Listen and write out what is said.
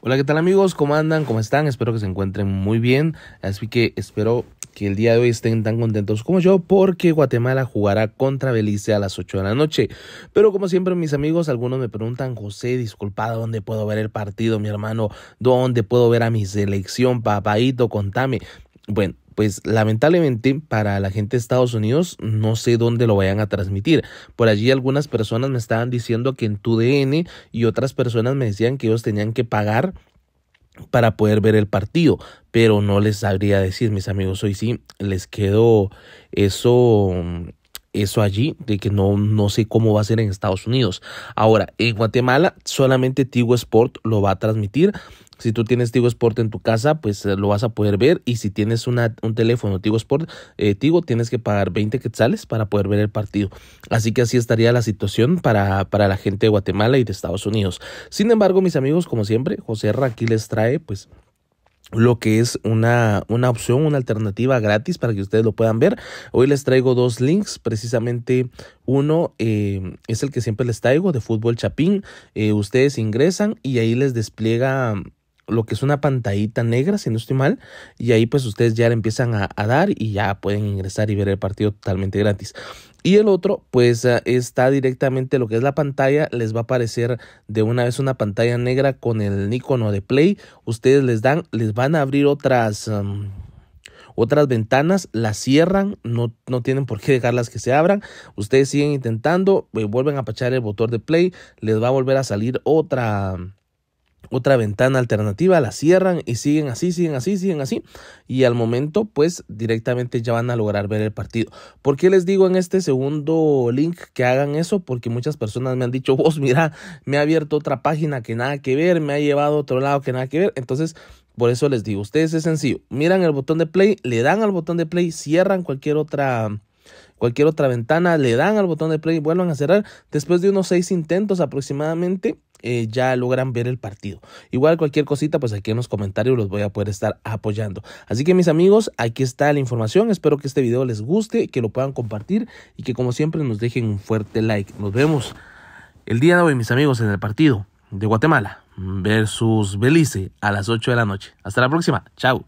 Hola, ¿qué tal amigos? ¿Cómo andan? ¿Cómo están? Espero que se encuentren muy bien. Así que espero que el día de hoy estén tan contentos como yo porque Guatemala jugará contra Belice a las 8 de la noche. Pero como siempre mis amigos, algunos me preguntan, José, disculpa, ¿dónde puedo ver el partido, mi hermano? ¿Dónde puedo ver a mi selección, papadito? Contame. Bueno, pues lamentablemente para la gente de Estados Unidos no sé dónde lo vayan a transmitir. Por allí algunas personas me estaban diciendo que en tu DN y otras personas me decían que ellos tenían que pagar para poder ver el partido, pero no les sabría decir, mis amigos, hoy sí les quedó eso eso allí, de que no, no sé cómo va a ser en Estados Unidos. Ahora, en Guatemala solamente Tigo Sport lo va a transmitir. Si tú tienes Tigo Sport en tu casa, pues eh, lo vas a poder ver. Y si tienes un teléfono Tigo Sport, eh, Tigo, tienes que pagar 20 quetzales para poder ver el partido. Así que así estaría la situación para, para la gente de Guatemala y de Estados Unidos. Sin embargo, mis amigos, como siempre, José Ra les trae, pues lo que es una, una, opción, una alternativa gratis para que ustedes lo puedan ver. Hoy les traigo dos links, precisamente uno eh, es el que siempre les traigo de Fútbol Chapín. Eh, ustedes ingresan y ahí les despliega lo que es una pantallita negra, si no estoy mal, y ahí pues ustedes ya le empiezan a, dar y ya pueden ingresar y ver el partido totalmente gratis. Y el otro, pues ah, está directamente lo que es la pantalla, les va a aparecer de una vez una pantalla negra con el icono de play, ustedes les dan, les van a abrir otras... otras ventanas las cierran, no, no, tienen por qué dejarlas que se abran. Ustedes siguen intentando, eh, vuelven a pachar el botón de play, les va a volver a salir otra, otra ventana alternativa, la cierran y siguen así, siguen así, siguen así. Y al momento, pues directamente ya van a lograr ver el partido. ¿Por qué les digo en este segundo link que hagan eso? Porque muchas personas me han dicho, vos, mira, me ha abierto otra página que nada que ver, me ha llevado a otro lado que nada que ver. Entonces, por eso les digo, ustedes es sencillo, miran el botón de play, le dan al botón de play, cierran cualquier otra cualquier otra ventana, le dan al botón de play, y vuelvan a cerrar. Después de unos seis intentos aproximadamente, eh, ya logran ver el partido. Igual cualquier cosita, pues aquí en los comentarios los voy a poder estar apoyando. Así que mis amigos, aquí está la información. Espero que este video les guste, que lo puedan compartir y que como siempre nos dejen un fuerte like. Nos vemos el día de hoy, mis amigos, en el partido de Guatemala versus Belice a las 8 de la noche. Hasta la próxima. Chao.